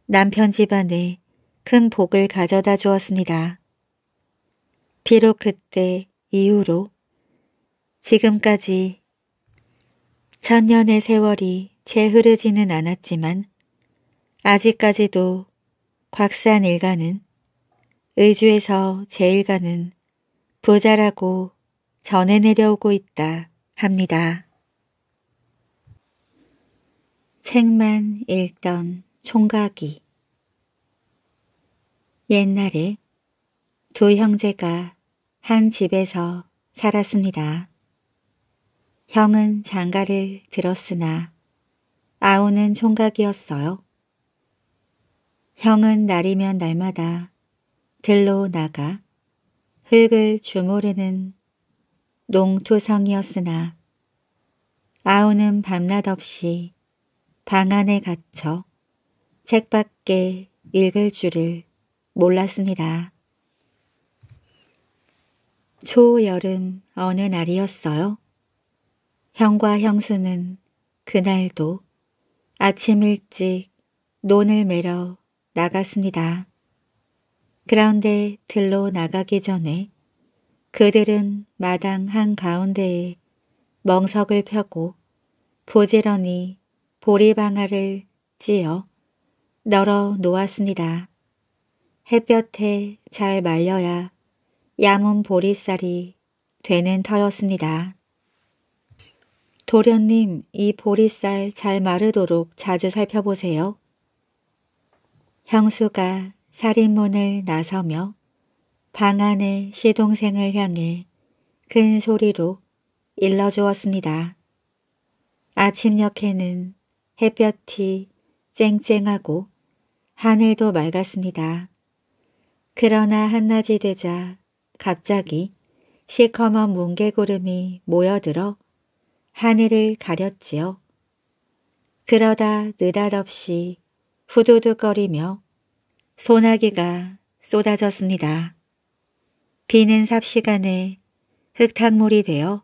남편 집안에 큰 복을 가져다 주었습니다. 비록 그때 이후로 지금까지 천년의 세월이 재흐르지는 않았지만 아직까지도 곽산 일가는 의주에서 제일가는 부자라고 전해 내려오고 있다 합니다. 책만 읽던 총각이 옛날에 두 형제가 한 집에서 살았습니다. 형은 장가를 들었으나 아우는 총각이었어요. 형은 날이면 날마다 들로 나가 흙을 주무르는 농투성이었으나 아우는 밤낮 없이 방 안에 갇혀 책 밖에 읽을 줄을 몰랐습니다. 초여름 어느 날이었어요. 형과 형수는 그날도 아침 일찍 논을 매러 나갔습니다. 그런데 들로 나가기 전에 그들은 마당 한가운데에 멍석을 펴고 부지런히 보리방아를 찧어 널어 놓았습니다. 햇볕에 잘 말려야 야문 보리살이 되는 터였습니다. 도련님, 이 보리쌀 잘 마르도록 자주 살펴보세요. 형수가 살인문을 나서며 방 안의 시동생을 향해 큰 소리로 일러주었습니다. 아침녘에는 햇볕이 쨍쨍하고 하늘도 맑았습니다. 그러나 한낮이 되자 갑자기 시커먼 뭉게구름이 모여들어 하늘을 가렸지요. 그러다 느닷없이 후두둑거리며 소나기가 쏟아졌습니다. 비는 삽시간에 흙탕물이 되어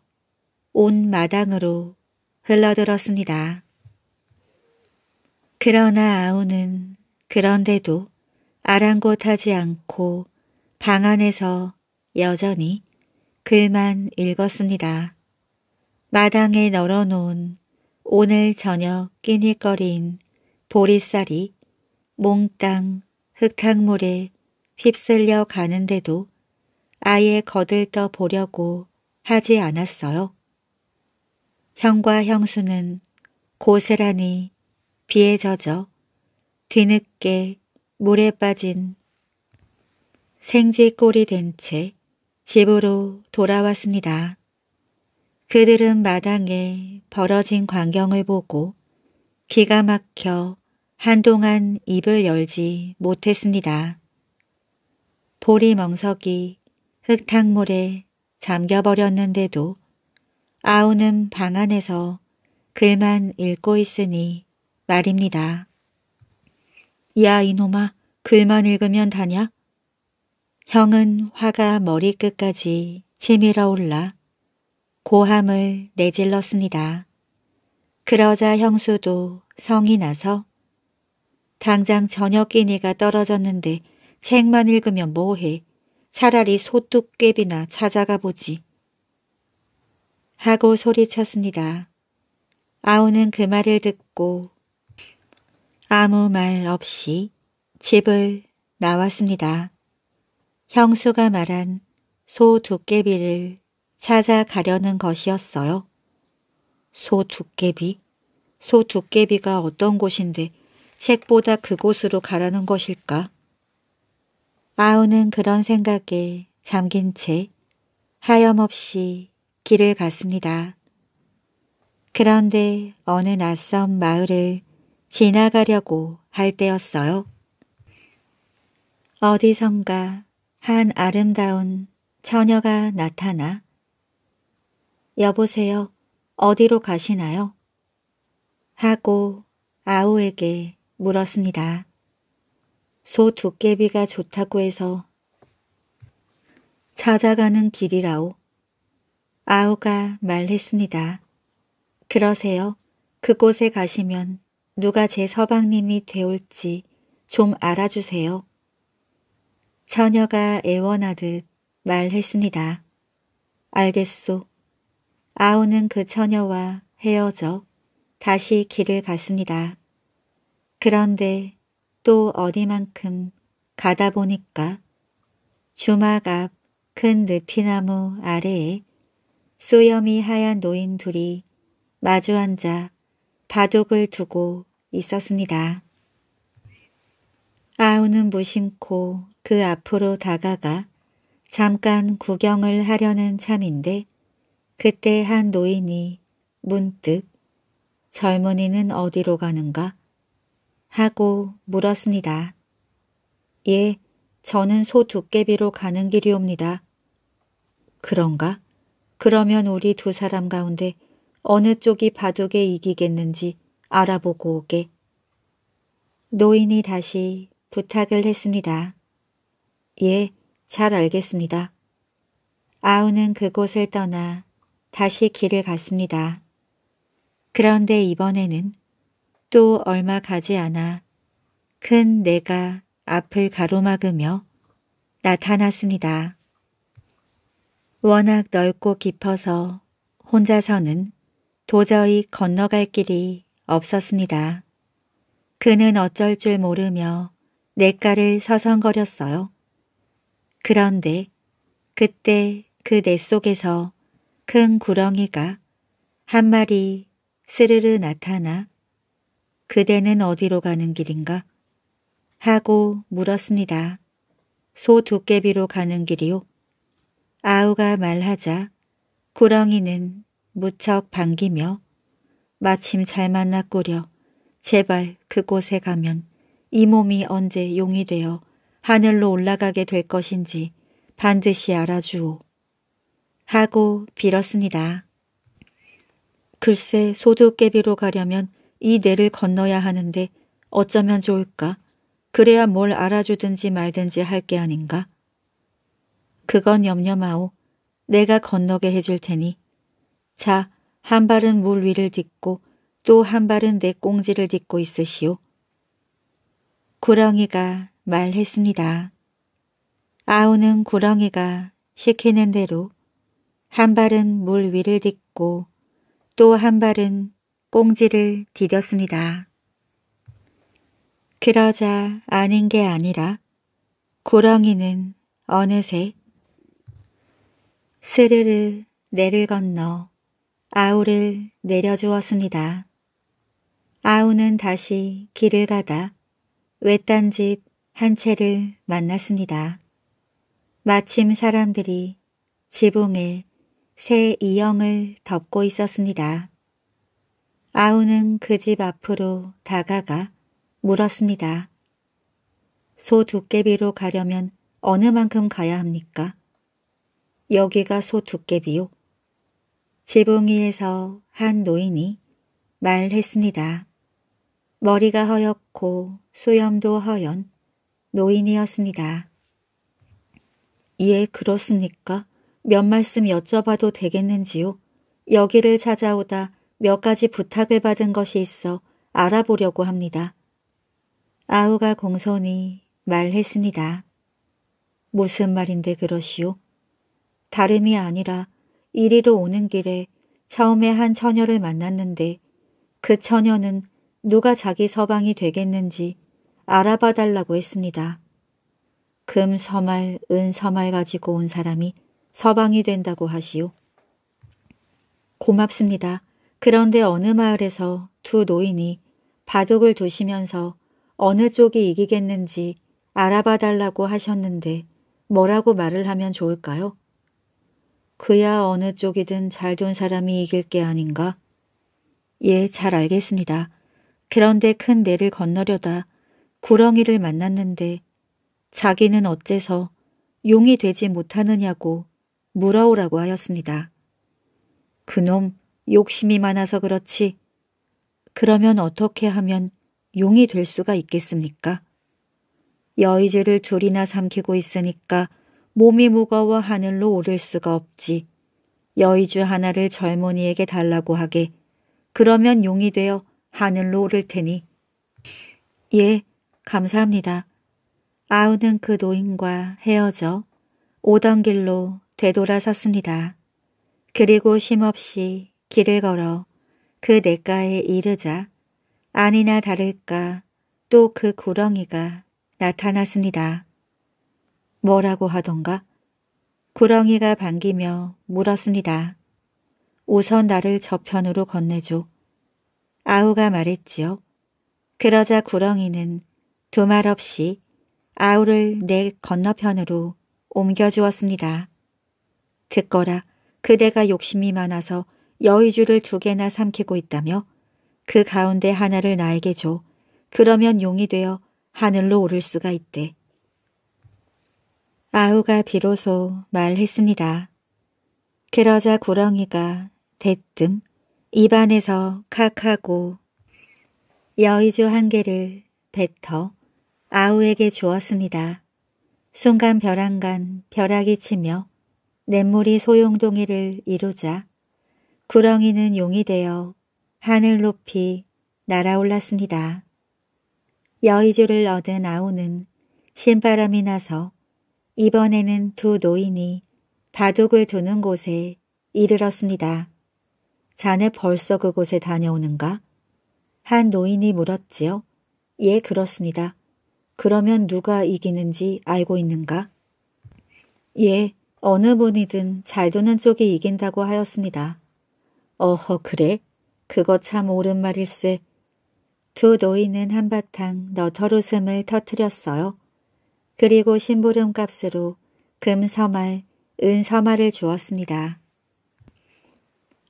온 마당으로 흘러들었습니다. 그러나 아우는 그런데도 아랑곳하지 않고 방 안에서 여전히 글만 읽었습니다. 마당에 널어놓은 오늘 저녁 끼니거리인 보리쌀이 몽땅 흙탕물에 휩쓸려 가는데도 아예 거들떠 보려고 하지 않았어요. 형과 형수는 고스란히 비에 젖어 뒤늦게 물에 빠진 생쥐꼴이 된 채 집으로 돌아왔습니다. 그들은 마당에 벌어진 광경을 보고 기가 막혀 한동안 입을 열지 못했습니다. 보리멍석이 흙탕물에 잠겨버렸는데도 아우는 방 안에서 글만 읽고 있으니 말입니다. 야 이놈아 글만 읽으면 다냐? 형은 화가 머리끝까지 치밀어 올라 고함을 내질렀습니다. 그러자 형수도 성이 나서 당장 저녁 끼니가 떨어졌는데 책만 읽으면 뭐해. 차라리 소뚜깨비나 찾아가 보지. 하고 소리쳤습니다. 아우는 그 말을 듣고 아무 말 없이 집을 나왔습니다. 형수가 말한 소두깨비를 찾아가려는 것이었어요. 소두께비소두께비가 어떤 곳인데 책보다 그곳으로 가라는 것일까? 아우는 그런 생각에 잠긴 채 하염없이 길을 갔습니다. 그런데 어느 낯선 마을을 지나가려고 할 때였어요. 어디선가 한 아름다운 처녀가 나타나 여보세요. 어디로 가시나요? 하고 아우에게 물었습니다. 소 두께비가 좋다고 해서 찾아가는 길이라오. 아우가 말했습니다. 그러세요. 그곳에 가시면 누가 제 서방님이 되올지 좀 알아주세요. 처녀가 애원하듯 말했습니다. 알겠소. 아우는 그 처녀와 헤어져 다시 길을 갔습니다. 그런데 또 어디만큼 가다 보니까 주막 앞 큰 느티나무 아래에 쏘염이 하얀 노인 둘이 마주 앉아 바둑을 두고 있었습니다. 아우는 무심코 그 앞으로 다가가 잠깐 구경을 하려는 참인데 그때 한 노인이 문득 젊은이는 어디로 가는가? 하고 물었습니다. 예, 저는 소 두께비로 가는 길이옵니다. 그런가? 그러면 우리 두 사람 가운데 어느 쪽이 바둑에 이기겠는지 알아보고 오게. 노인이 다시 부탁을 했습니다. 예, 잘 알겠습니다. 아우는 그곳을 떠나 다시 길을 갔습니다. 그런데 이번에는 또 얼마 가지 않아 큰 내가 앞을 가로막으며 나타났습니다. 워낙 넓고 깊어서 혼자서는 도저히 건너갈 길이 없었습니다. 그는 어쩔 줄 모르며 냇가를 서성거렸어요. 그런데 그때 그 내 속에서 큰 구렁이가 한 마리 스르르 나타나 그대는 어디로 가는 길인가? 하고 물었습니다. 소 두께비로 가는 길이요. 아우가 말하자 구렁이는 무척 반기며 마침 잘 만났구려. 제발 그곳에 가면 이 몸이 언제 용이 되어 하늘로 올라가게 될 것인지 반드시 알아주오. 하고 빌었습니다. 글쎄 소득깨비로 가려면 이 내를 건너야 하는데 어쩌면 좋을까? 그래야 뭘 알아주든지 말든지 할 게 아닌가? 그건 염려 마오. 내가 건너게 해줄 테니. 자, 한 발은 물 위를 딛고 또 한 발은 내 꽁지를 딛고 있으시오. 구렁이가 말했습니다. 아우는 구렁이가 시키는 대로 한 발은 물 위를 딛고 또 한 발은 꽁지를 디뎠습니다. 그러자 아는 게 아니라 고렁이는 어느새 스르르 내를 건너 아우를 내려주었습니다. 아우는 다시 길을 가다 외딴 집 한 채를 만났습니다. 마침 사람들이 지붕에 새 이영을 덮고 있었습니다. 아우는 그 집 앞으로 다가가 물었습니다. 소 두께비로 가려면 어느 만큼 가야 합니까? 여기가 소 두께비요. 지붕이에서 한 노인이 말했습니다. 머리가 허옇고 수염도 허연 노인이었습니다. 예, 그렇습니까? 몇 말씀 여쭤봐도 되겠는지요? 여기를 찾아오다 몇 가지 부탁을 받은 것이 있어 알아보려고 합니다. 아우가 공손히 말했습니다. 무슨 말인데 그러시오? 다름이 아니라 이리로 오는 길에 처음에 한 처녀를 만났는데 그 처녀는 누가 자기 서방이 되겠는지 알아봐 달라고 했습니다. 금 서말, 은 서말 가지고 온 사람이 서방이 된다고 하시오. 고맙습니다. 그런데 어느 마을에서 두 노인이 바둑을 두시면서 어느 쪽이 이기겠는지 알아봐 달라고 하셨는데 뭐라고 말을 하면 좋을까요? 그야 어느 쪽이든 잘둔 사람이 이길 게 아닌가? 예, 잘 알겠습니다. 그런데 큰 내를 건너려다 구렁이를 만났는데 자기는 어째서 용이 되지 못하느냐고 물어오라고 하였습니다. 그놈 욕심이 많아서 그렇지. 그러면 어떻게 하면 용이 될 수가 있겠습니까? 여의제를 둘이나 삼키고 있으니까 몸이 무거워 하늘로 오를 수가 없지. 여의주 하나를 젊은이에게 달라고 하게. 그러면 용이 되어 하늘로 오를 테니. 예, 감사합니다. 아우는 그 노인과 헤어져 오던 길로 되돌아섰습니다. 그리고 쉼없이 길을 걸어 그 냇가에 이르자 아니나 다를까 또 그 구렁이가 나타났습니다. 뭐라고 하던가? 구렁이가 반기며 물었습니다. 우선 나를 저편으로 건네줘. 아우가 말했지요. 그러자 구렁이는 두 말 없이 아우를 내 건너편으로 옮겨주었습니다. 듣거라. 그대가 욕심이 많아서 여의주를 두 개나 삼키고 있다며 그 가운데 하나를 나에게 줘. 그러면 용이 되어 하늘로 오를 수가 있대. 아우가 비로소 말했습니다. 그러자 구렁이가 대뜸 입안에서 칵하고 여의주 한 개를 뱉어 아우에게 주었습니다. 순간 벼랑간 벼락이 치며 냇물이 소용동이를 이루자 구렁이는 용이 되어 하늘 높이 날아올랐습니다. 여의주를 얻은 아우는 신바람이 나서 이번에는 두 노인이 바둑을 두는 곳에 이르렀습니다. 자네 벌써 그곳에 다녀오는가? 한 노인이 물었지요. 예, 그렇습니다. 그러면 누가 이기는지 알고 있는가? 예, 어느 분이든 잘 도는 쪽이 이긴다고 하였습니다. 어허 그래? 그거 참 옳은 말일세. 두 노인은 한바탕 너털웃음을 터뜨렸어요 그리고 심부름 값으로 금서말, 은서말을 주었습니다.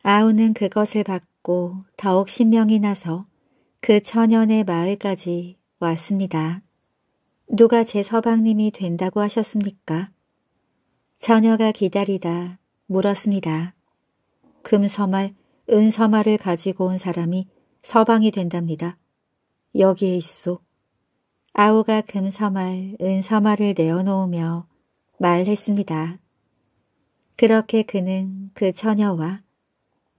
아우는 그것을 받고 더욱 신명이 나서 그 천연의 마을까지 왔습니다. 누가 제 서방님이 된다고 하셨습니까? 처녀가 기다리다 물었습니다. 금서말, 은서말을 가지고 온 사람이 서방이 된답니다. 여기에 있소. 아우가 금서말, 은서말을 내어놓으며 말했습니다. 그렇게 그는 그 처녀와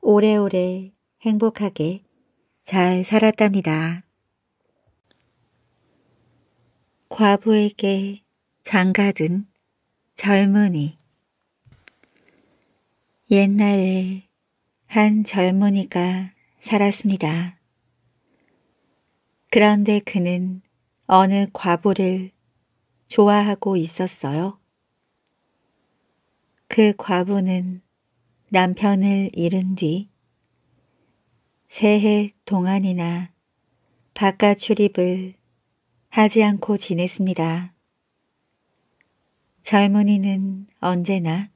오래오래 행복하게 잘 살았답니다. 과부에게 장가든 젊은이 옛날에 한 젊은이가 살았습니다. 그런데 그는 어느 과부를 좋아하고 있었어요. 그 과부는 남편을 잃은 뒤 새해 동안이나 바깥 출입을 하지 않고 지냈습니다. 젊은이는 언제나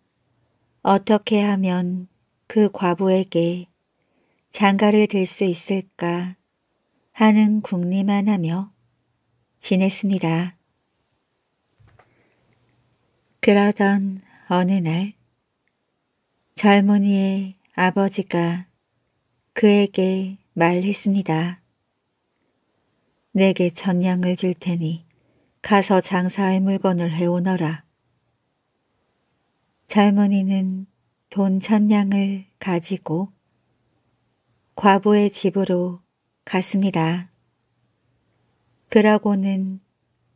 어떻게 하면 그 과부에게 장가를 들 수 있을까 하는 궁리만 하며 지냈습니다. 그러던 어느 날 젊은이의 아버지가 그에게 말했습니다. 내게 전량을 줄 테니 가서 장사할 물건을 해오너라. 젊은이는 돈 천냥을 가지고 과부의 집으로 갔습니다. 그러고는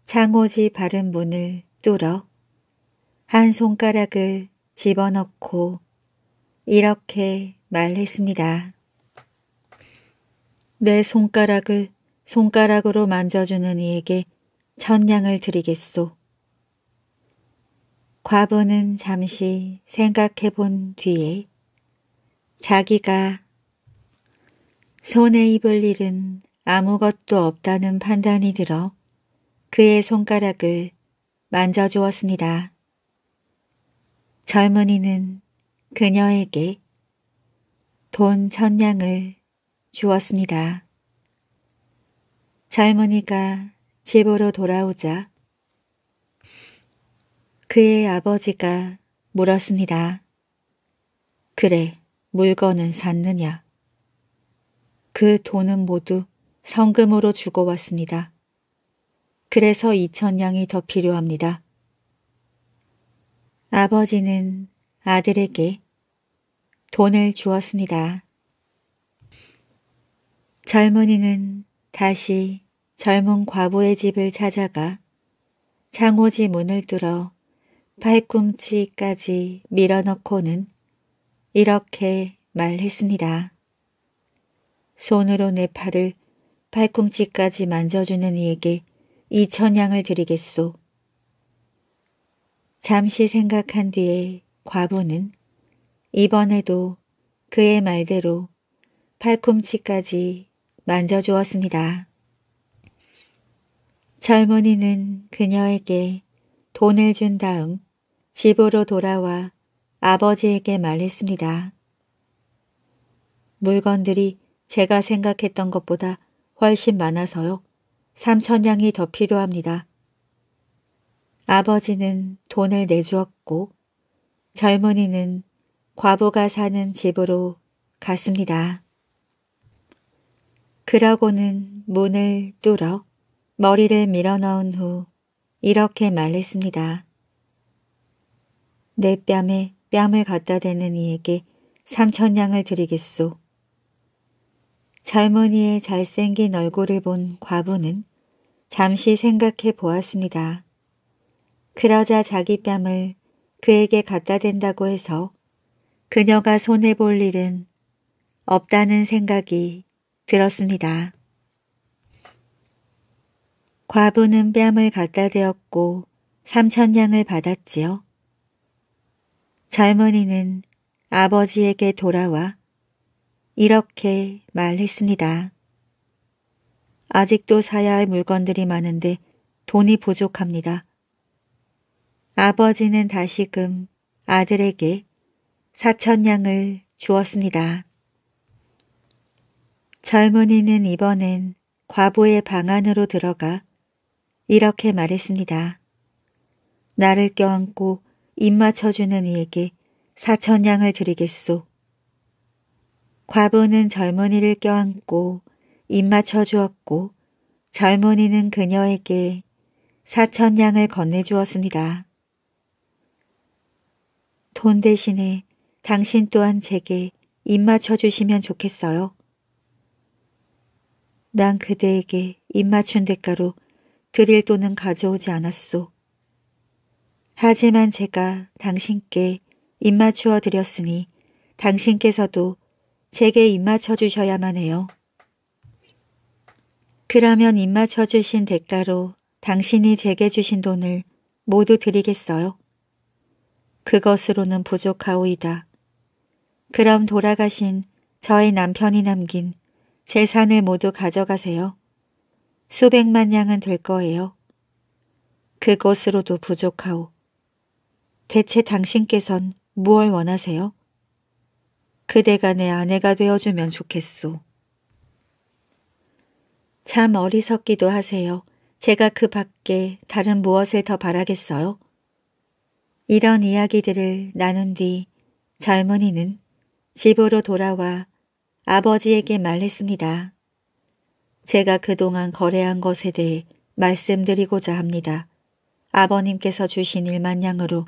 장오지 바른 문을 뚫어 한 손가락을 집어넣고 이렇게 말했습니다. 내 손가락을 손가락으로 만져주는 이에게 천냥을 드리겠소. 과부는 잠시 생각해 본 뒤에 자기가 손에 입을 일은 아무것도 없다는 판단이 들어 그의 손가락을 만져주었습니다. 젊은이는 그녀에게 돈 천냥을 주었습니다. 젊은이가 집으로 돌아오자 그의 아버지가 물었습니다. 그래, 물건은 샀느냐? 그 돈은 모두 성금으로 주고 왔습니다. 그래서 2천냥이 더 필요합니다. 아버지는 아들에게 돈을 주었습니다. 젊은이는 다시 젊은 과부의 집을 찾아가 창호지 문을 뚫어 팔꿈치까지 밀어넣고는 이렇게 말했습니다. 손으로 내 팔을 팔꿈치까지 만져주는 이에게 이천양을 드리겠소. 잠시 생각한 뒤에 과부는 이번에도 그의 말대로 팔꿈치까지 만져주었습니다. 젊은이는 그녀에게 돈을 준 다음 집으로 돌아와 아버지에게 말했습니다. 물건들이 제가 생각했던 것보다 훨씬 많아서요. 삼천냥이 더 필요합니다. 아버지는 돈을 내주었고 젊은이는 과부가 사는 집으로 갔습니다. 그러고는 문을 뚫어 머리를 밀어넣은 후 이렇게 말했습니다. 내 뺨에 뺨을 갖다 대는 이에게 삼천냥을 드리겠소. 젊은이의 잘생긴 얼굴을 본 과부는 잠시 생각해 보았습니다. 그러자 자기 뺨을 그에게 갖다 댄다고 해서 그녀가 손해볼 일은 없다는 생각이 들었습니다. 과부는 뺨을 갖다 대었고 삼천냥을 받았지요. 젊은이는 아버지에게 돌아와 이렇게 말했습니다. 아직도 사야 할 물건들이 많은데 돈이 부족합니다. 아버지는 다시금 아들에게 사천냥을 주었습니다. 젊은이는 이번엔 과부의 방 안으로 들어가 이렇게 말했습니다. 나를 껴안고 입맞춰주는 이에게 사천양을 드리겠소. 과부는 젊은이를 껴안고 입맞춰 주었고 젊은이는 그녀에게 사천양을 건네주었습니다. 돈 대신에 당신 또한 제게 입맞춰 주시면 좋겠어요. 난 그대에게 입맞춘 대가로 드릴 돈은 가져오지 않았소. 하지만 제가 당신께 입맞추어 드렸으니 당신께서도 제게 입맞춰 주셔야만 해요. 그러면 입맞춰 주신 대가로 당신이 제게 주신 돈을 모두 드리겠어요? 그것으로는 부족하오이다. 그럼 돌아가신 저의 남편이 남긴 재산을 모두 가져가세요. 수백만 양은 될 거예요. 그것으로도 부족하오. 대체 당신께선 무얼 원하세요? 그대가 내 아내가 되어주면 좋겠소. 참 어리석기도 하세요. 제가 그 밖에 다른 무엇을 더 바라겠어요? 이런 이야기들을 나눈 뒤 젊은이는 집으로 돌아와 아버지에게 말했습니다. 제가 그동안 거래한 것에 대해 말씀드리고자 합니다. 아버님께서 주신 일만양으로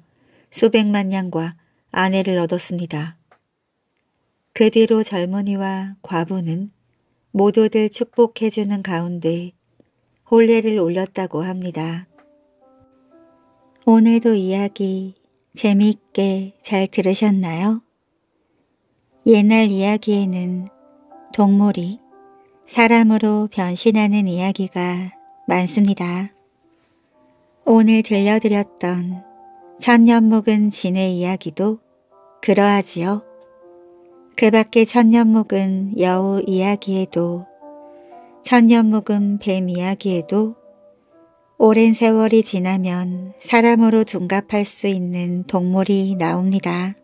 수백만 냥과 아내를 얻었습니다. 그 뒤로 젊은이와 과부는 모두들 축복해주는 가운데 홀례를 올렸다고 합니다. 오늘도 이야기 재미있게 잘 들으셨나요? 옛날 이야기에는 동물이 사람으로 변신하는 이야기가 많습니다. 오늘 들려드렸던 천년 묵은 진의 이야기도 그러하지요. 그 밖에 천년 묵은 여우 이야기에도 천년 묵은 뱀 이야기에도 오랜 세월이 지나면 사람으로 둔갑할 수 있는 동물이 나옵니다.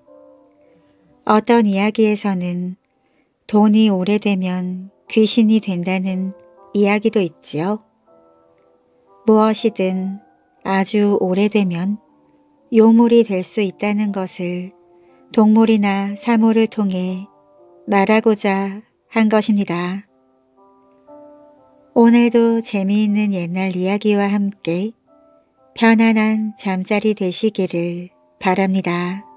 어떤 이야기에서는 돈이 오래되면 귀신이 된다는 이야기도 있지요. 무엇이든 아주 오래되면 요물이 될 수 있다는 것을 동물이나 사물을 통해 말하고자 한 것입니다. 오늘도 재미있는 옛날 이야기와 함께 편안한 잠자리 되시기를 바랍니다.